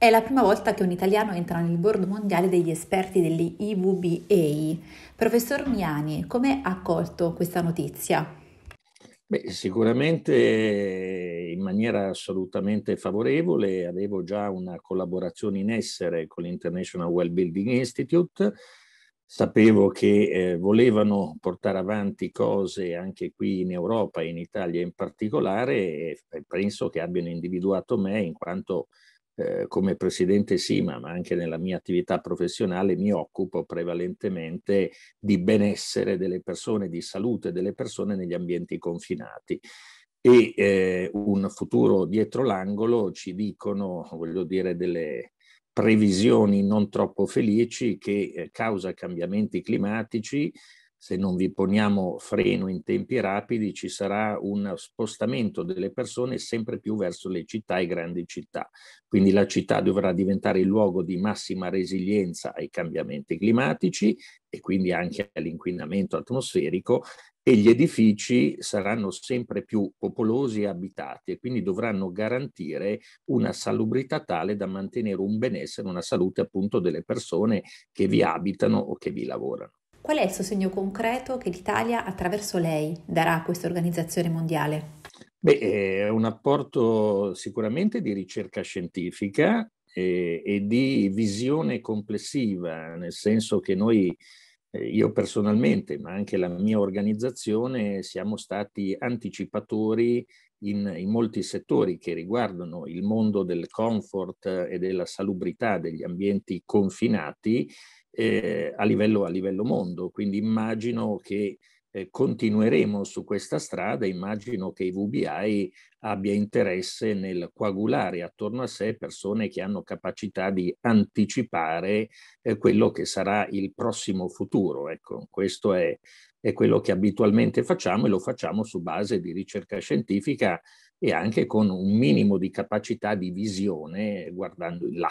È la prima volta che un italiano entra nel board mondiale degli esperti degli IVBA. Professor Miani, come ha accolto questa notizia? Beh, sicuramente eh, in maniera assolutamente favorevole, avevo già una collaborazione in essere con l'International Well Building Institute, sapevo che eh, volevano portare avanti cose anche qui in Europa in Italia in particolare e penso che abbiano individuato me in quanto eh, come presidente SIMA, ma anche nella mia attività professionale, mi occupo prevalentemente di benessere delle persone, di salute delle persone negli ambienti confinati e eh, un futuro dietro l'angolo ci dicono, voglio dire, delle previsioni non troppo felici che eh, causa cambiamenti climatici, se non vi poniamo freno in tempi rapidi, ci sarà un spostamento delle persone sempre più verso le città e grandi città. Quindi la città dovrà diventare il luogo di massima resilienza ai cambiamenti climatici e quindi anche all'inquinamento atmosferico e gli edifici saranno sempre più popolosi e abitati e quindi dovranno garantire una salubrità tale da mantenere un benessere, una salute appunto delle persone che vi abitano o che vi lavorano. Qual è il sostegno concreto che l'Italia, attraverso lei, darà a questa organizzazione mondiale? Beh, è eh, un apporto sicuramente di ricerca scientifica e, eh, e di visione complessiva, nel senso che noi eh, io personalmente, ma anche la mia organizzazione, siamo stati anticipatori in, in, molti settori che riguardano il mondo del comfort eh, e della salubrità degli ambienti confinati eh, a, livello, a, livello, mondo. Quindi immagino che eh, continueremo su questa strada, immagino che i VBI abbia interesse nel coagulare attorno a sé persone che hanno capacità di anticipare eh, quello che sarà il prossimo futuro. Ecco, questo è è quello che abitualmente facciamo e lo facciamo su base di ricerca scientifica e anche con un minimo di capacità di visione guardando in là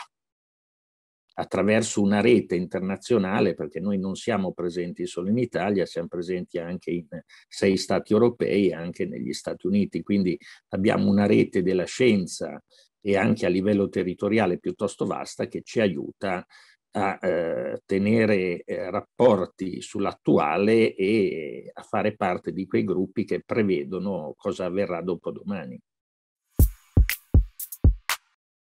attraverso una rete internazionale, perché noi non siamo presenti solo in Italia, siamo presenti anche in sei stati europei e anche negli Stati Uniti, quindi abbiamo una rete della scienza e anche a livello territoriale piuttosto vasta che ci aiuta a eh, tenere eh, rapporti sull'attuale e a fare parte di quei gruppi che prevedono cosa avverrà dopo domani.